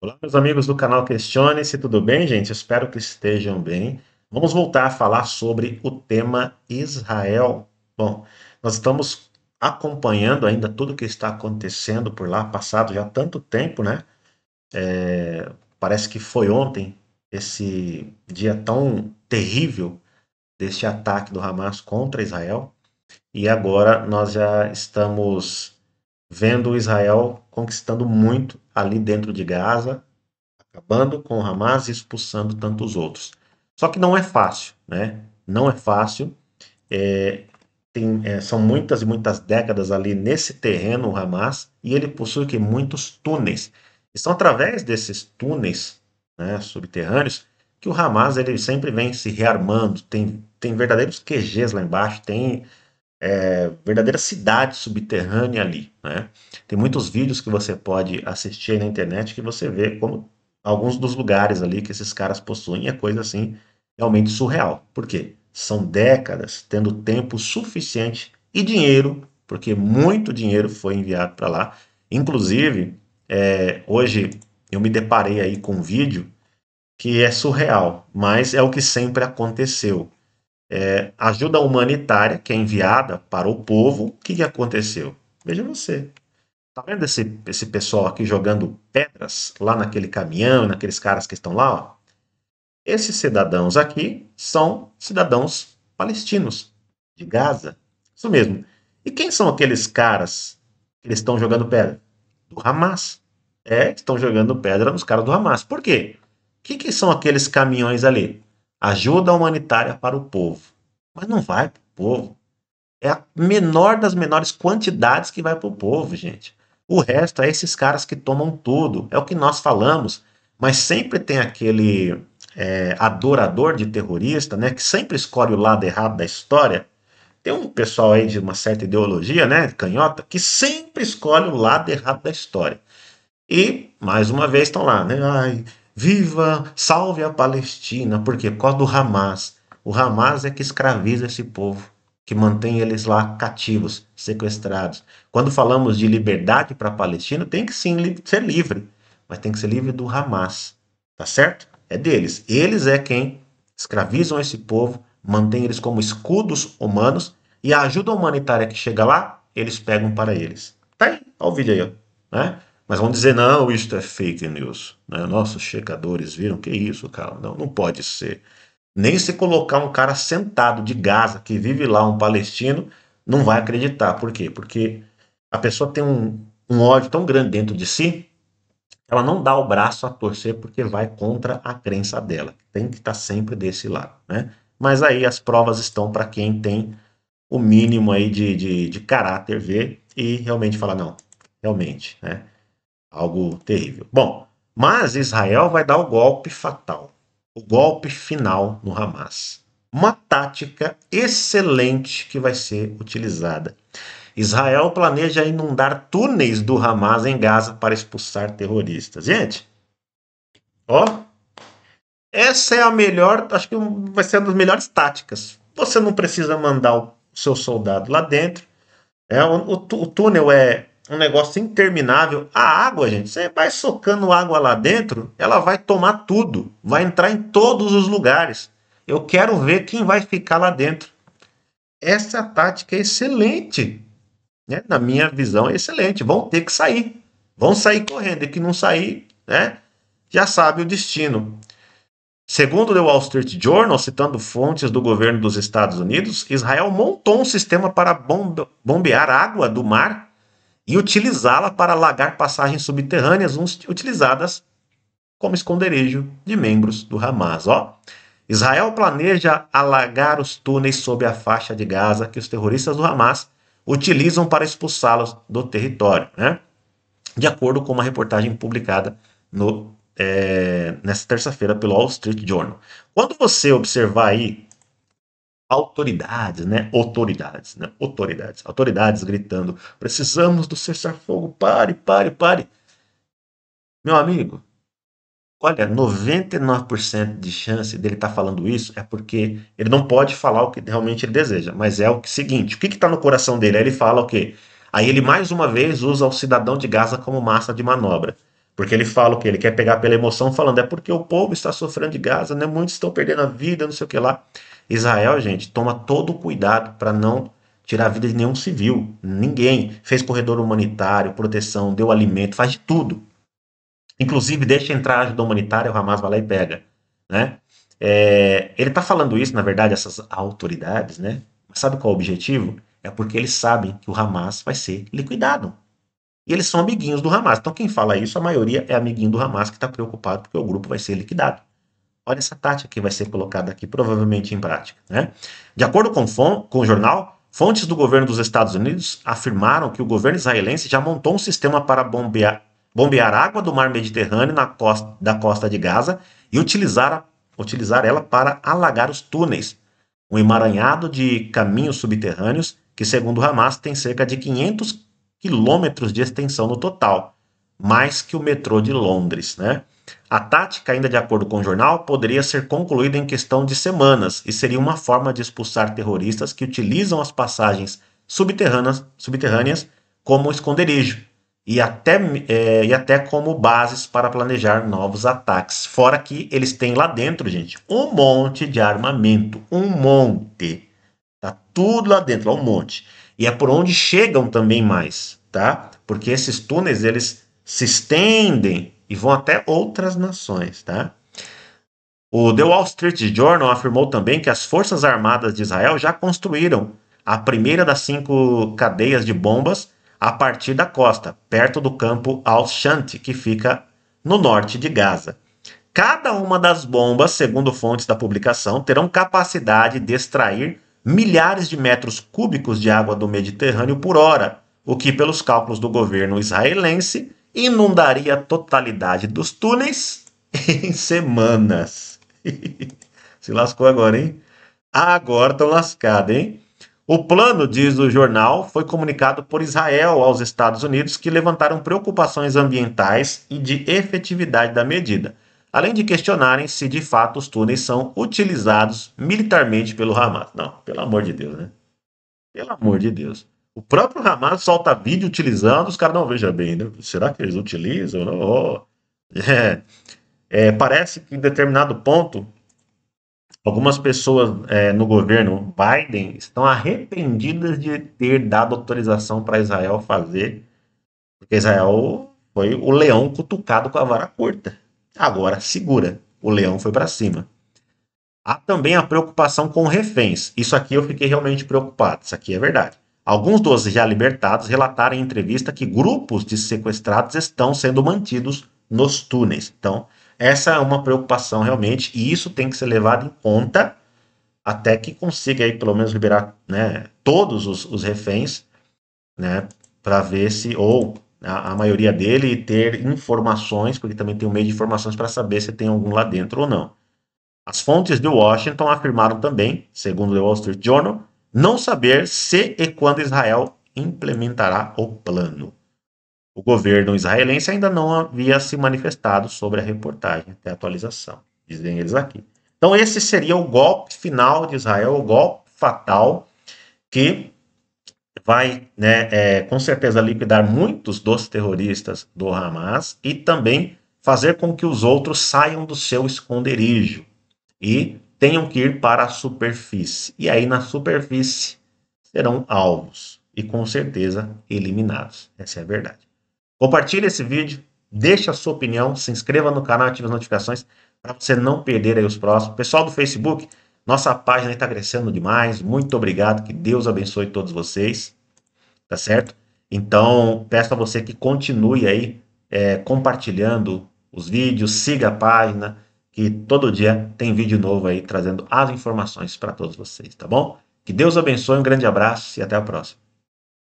Olá, meus amigos do canal Questione-se, tudo bem, gente? Espero que estejam bem. Vamos voltar a falar sobre o tema Israel. Bom, nós estamos acompanhando ainda tudo o que está acontecendo por lá, passado já tanto tempo, né? É, parece que foi ontem esse dia tão terrível deste ataque do Hamas contra Israel. E agora nós já estamos vendo Israel conquistando muito ali dentro de Gaza, acabando com o Hamas e expulsando tantos outros. Só que não é fácil, né? Não é fácil. É, tem, é, são muitas e muitas décadas ali nesse terreno, o Hamas, e ele possui que muitos túneis. E são através desses túneis né, subterrâneos que o Hamas ele sempre vem se rearmando. Tem, tem verdadeiros QGs lá embaixo, tem é, verdadeira cidade subterrânea ali. Né? Tem muitos vídeos que você pode assistir na internet que você vê como alguns dos lugares ali que esses caras possuem é coisa assim realmente surreal. Por quê? São décadas tendo tempo suficiente e dinheiro, porque muito dinheiro foi enviado para lá. Inclusive, é, hoje eu me deparei aí com um vídeo que é surreal, mas é o que sempre aconteceu é, ajuda humanitária que é enviada para o povo. O que, que aconteceu? Veja você. Tá vendo esse, esse pessoal aqui jogando pedras lá naquele caminhão, naqueles caras que estão lá? Ó? Esses cidadãos aqui são cidadãos palestinos de Gaza. Isso mesmo. E quem são aqueles caras que estão jogando pedra? Do Hamas. É, estão jogando pedra nos caras do Hamas. Por quê? O que, que são aqueles caminhões ali? ajuda humanitária para o povo. Mas não vai para o povo. É a menor das menores quantidades que vai para o povo, gente. O resto é esses caras que tomam tudo. É o que nós falamos. Mas sempre tem aquele é, adorador de terrorista, né? Que sempre escolhe o lado errado da história. Tem um pessoal aí de uma certa ideologia, né? Canhota, que sempre escolhe o lado errado da história. E, mais uma vez, estão lá, né? Ai, Viva, salve a Palestina, porque por causa do Hamas. O Hamas é que escraviza esse povo, que mantém eles lá cativos, sequestrados. Quando falamos de liberdade para a Palestina, tem que sim ser livre, mas tem que ser livre do Hamas, tá certo? É deles. Eles é quem escravizam esse povo, mantém eles como escudos humanos e a ajuda humanitária que chega lá, eles pegam para eles. Tá aí, olha o vídeo aí, ó, né? Mas vão dizer, não, isto é fake news. Né? Nossos checadores viram, que isso, cara, não, não pode ser. Nem se colocar um cara sentado de Gaza, que vive lá, um palestino, não vai acreditar. Por quê? Porque a pessoa tem um, um ódio tão grande dentro de si, ela não dá o braço a torcer porque vai contra a crença dela. Tem que estar tá sempre desse lado, né? Mas aí as provas estão para quem tem o mínimo aí de, de, de caráter ver e realmente falar, não, realmente, né? Algo terrível. Bom, mas Israel vai dar o golpe fatal, o golpe final no Hamas. Uma tática excelente que vai ser utilizada. Israel planeja inundar túneis do Hamas em Gaza para expulsar terroristas. Gente, ó, essa é a melhor, acho que vai ser uma das melhores táticas. Você não precisa mandar o seu soldado lá dentro. É, o, o túnel é um negócio interminável. A água, gente, você vai socando água lá dentro, ela vai tomar tudo, vai entrar em todos os lugares. Eu quero ver quem vai ficar lá dentro. Essa tática é excelente, né? na minha visão, é excelente. Vão ter que sair, vão sair correndo, e que não sair, né? já sabe o destino. Segundo o Wall Street Journal, citando fontes do governo dos Estados Unidos, Israel montou um sistema para bombear água do mar e utilizá-la para alagar passagens subterrâneas utilizadas como esconderijo de membros do Hamas. Ó, Israel planeja alagar os túneis sob a faixa de Gaza que os terroristas do Hamas utilizam para expulsá-los do território, né? de acordo com uma reportagem publicada no, é, nesta terça-feira pelo Wall Street Journal. Quando você observar aí autoridades, né? Autoridades, né? Autoridades, autoridades gritando: precisamos do cessar-fogo, pare, pare, pare. Meu amigo, olha, 99% de chance dele estar tá falando isso é porque ele não pode falar o que realmente ele deseja, mas é o seguinte: o que está no coração dele? Aí ele fala o quê? Aí ele mais uma vez usa o cidadão de Gaza como massa de manobra. Porque ele fala o que? Ele quer pegar pela emoção, falando, é porque o povo está sofrendo de Gaza, né? muitos estão perdendo a vida, não sei o que lá. Israel, gente, toma todo o cuidado para não tirar a vida de nenhum civil, ninguém. Fez corredor humanitário, proteção, deu alimento, faz de tudo. Inclusive, deixa entrar ajuda humanitária, o Hamas vai lá e pega. Né? É, ele está falando isso, na verdade, essas autoridades, né? sabe qual é o objetivo? É porque eles sabem que o Hamas vai ser liquidado. E eles são amiguinhos do Hamas. Então, quem fala isso, a maioria é amiguinho do Hamas que está preocupado porque o grupo vai ser liquidado. Olha essa tática que vai ser colocada aqui, provavelmente em prática. Né? De acordo com, com o jornal, fontes do governo dos Estados Unidos afirmaram que o governo israelense já montou um sistema para bombear, bombear água do mar Mediterrâneo na costa, da costa de Gaza e utilizar, a, utilizar ela para alagar os túneis, um emaranhado de caminhos subterrâneos que, segundo Hamas, tem cerca de 500 quilômetros de extensão no total, mais que o metrô de Londres, né? A tática, ainda de acordo com o jornal, poderia ser concluída em questão de semanas e seria uma forma de expulsar terroristas que utilizam as passagens subterrâneas, subterrâneas como esconderijo e até, é, e até como bases para planejar novos ataques. Fora que eles têm lá dentro, gente, um monte de armamento, um monte. Tá tudo lá dentro, lá um monte. E é por onde chegam também mais, tá? Porque esses túneis, eles se estendem e vão até outras nações, tá? O The Wall Street Journal afirmou também que as Forças Armadas de Israel já construíram a primeira das cinco cadeias de bombas a partir da costa, perto do campo Al-Shanti, que fica no norte de Gaza. Cada uma das bombas, segundo fontes da publicação, terão capacidade de extrair milhares de metros cúbicos de água do Mediterrâneo por hora, o que, pelos cálculos do governo israelense, inundaria a totalidade dos túneis em semanas. Se lascou agora, hein? Agora estão lascados, hein? O plano, diz o jornal, foi comunicado por Israel aos Estados Unidos, que levantaram preocupações ambientais e de efetividade da medida, além de questionarem se de fato os túneis são utilizados militarmente pelo Hamas. Não, pelo amor de Deus, né? Pelo amor de Deus. O próprio Hamas solta vídeo utilizando, os caras não veja bem, né? Será que eles utilizam? Não. Né? Oh. É. É, parece que em determinado ponto algumas pessoas é, no governo Biden estão arrependidas de ter dado autorização para Israel fazer, porque Israel foi o leão cutucado com a vara curta. Agora segura, o leão foi para cima. Há também a preocupação com reféns. Isso aqui eu fiquei realmente preocupado, isso aqui é verdade. Alguns dos já libertados relataram em entrevista que grupos de sequestrados estão sendo mantidos nos túneis. Então, essa é uma preocupação realmente, e isso tem que ser levado em conta até que consiga aí pelo menos liberar né, todos os, os reféns, né, para ver se ou a, a, maioria dele ter informações, porque também tem um meio de informações para saber se tem algum lá dentro ou não. As fontes de Washington afirmaram também, segundo o Wall Street Journal, não saber se e quando Israel implementará o plano. O governo israelense ainda não havia se manifestado sobre a reportagem até a atualização, dizem eles aqui. Então, esse seria o golpe final de Israel, o golpe fatal que vai, né, é, com certeza, liquidar muitos dos terroristas do Hamas e também fazer com que os outros saiam do seu esconderijo e tenham que ir para a superfície. E aí, na superfície, serão alvos e com certeza eliminados. Essa é a verdade. Compartilhe esse vídeo, deixe a sua opinião, se inscreva no canal, ative as notificações para você não perder aí os próximos. Pessoal do Facebook, nossa página está crescendo demais. Muito obrigado, que Deus abençoe todos vocês. Tá certo? Então, peço a você que continue aí é, compartilhando os vídeos, siga a página que todo dia tem vídeo novo aí trazendo as informações para todos vocês, tá bom? Que Deus abençoe, um grande abraço e até a próxima.